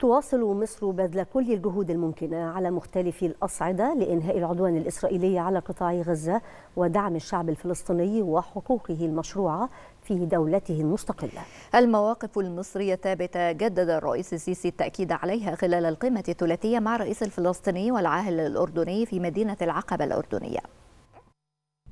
تواصل مصر بذل كل الجهود الممكنة على مختلف الأصعدة لإنهاء العدوان الإسرائيلي على قطاع غزة ودعم الشعب الفلسطيني وحقوقه المشروعة في دولته المستقلة المواقف المصرية ثابتة جدد الرئيس السيسي التأكيد عليها خلال القمة الثلاثية مع الرئيس الفلسطيني والعاهل الأردني في مدينة العقبة الأردنية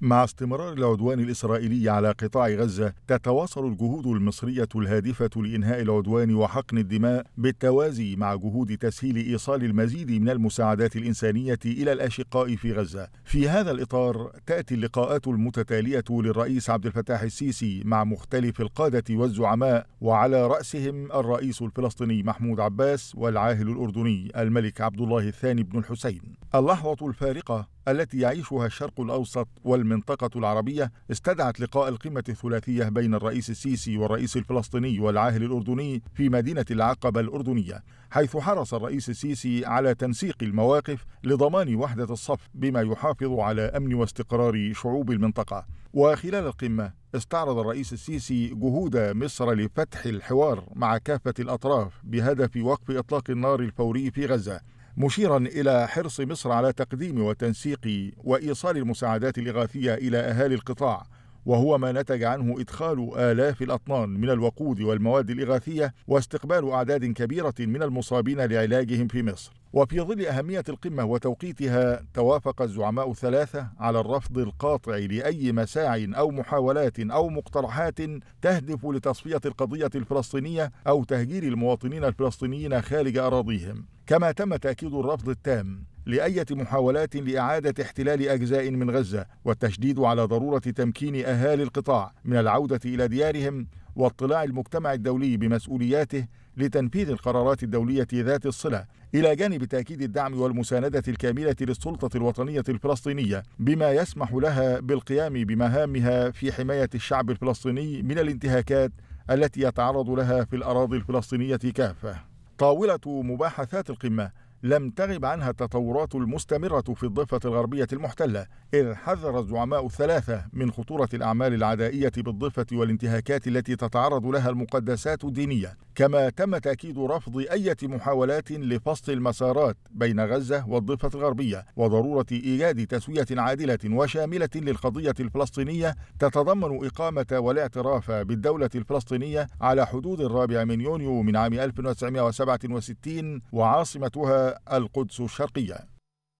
مع استمرار العدوان الإسرائيلي على قطاع غزة تتواصل الجهود المصرية الهادفة لإنهاء العدوان وحقن الدماء بالتوازي مع جهود تسهيل إيصال المزيد من المساعدات الإنسانية إلى الأشقاء في غزة في هذا الإطار تأتي اللقاءات المتتالية للرئيس عبد الفتاح السيسي مع مختلف القادة والزعماء وعلى رأسهم الرئيس الفلسطيني محمود عباس والعاهل الأردني الملك عبد الله الثاني بن الحسين اللحظة الفارقة التي يعيشها الشرق الأوسط والمنطقة العربية استدعت لقاء القمة الثلاثية بين الرئيس السيسي والرئيس الفلسطيني والعاهل الأردني في مدينة العقبة الأردنية حيث حرص الرئيس السيسي على تنسيق المواقف لضمان وحدة الصف بما يحافظ على أمن واستقرار شعوب المنطقة وخلال القمة استعرض الرئيس السيسي جهود مصر لفتح الحوار مع كافة الأطراف بهدف وقف إطلاق النار الفوري في غزة مشيرا إلى حرص مصر على تقديم وتنسيق وإيصال المساعدات الإغاثية إلى أهالي القطاع وهو ما نتج عنه إدخال آلاف الأطنان من الوقود والمواد الإغاثية واستقبال أعداد كبيرة من المصابين لعلاجهم في مصر وفي ظل أهمية القمة وتوقيتها توافق الزعماء الثلاثة على الرفض القاطع لأي مساع أو محاولات أو مقترحات تهدف لتصفية القضية الفلسطينية أو تهجير المواطنين الفلسطينيين خارج أراضيهم كما تم تأكيد الرفض التام لأية محاولات لإعادة احتلال أجزاء من غزة والتشديد على ضرورة تمكين أهالي القطاع من العودة إلى ديارهم واطلاع المجتمع الدولي بمسؤولياته لتنفيذ القرارات الدولية ذات الصلة إلى جانب تأكيد الدعم والمساندة الكاملة للسلطة الوطنية الفلسطينية بما يسمح لها بالقيام بمهامها في حماية الشعب الفلسطيني من الانتهاكات التي يتعرض لها في الأراضي الفلسطينية كافة طاولة مباحثات القمة لم تغب عنها التطورات المستمرة في الضفة الغربية المحتلة، إذ حذر الزعماء الثلاثة من خطورة الأعمال العدائية بالضفة والانتهاكات التي تتعرض لها المقدسات الدينية، كما تم تأكيد رفض أي محاولات لفصل المسارات بين غزة والضفة الغربية، وضرورة إيجاد تسوية عادلة وشاملة للقضية الفلسطينية تتضمن إقامة والاعتراف بالدولة الفلسطينية على حدود الرابع من يونيو من عام 1967 وعاصمتها القدس الشرقية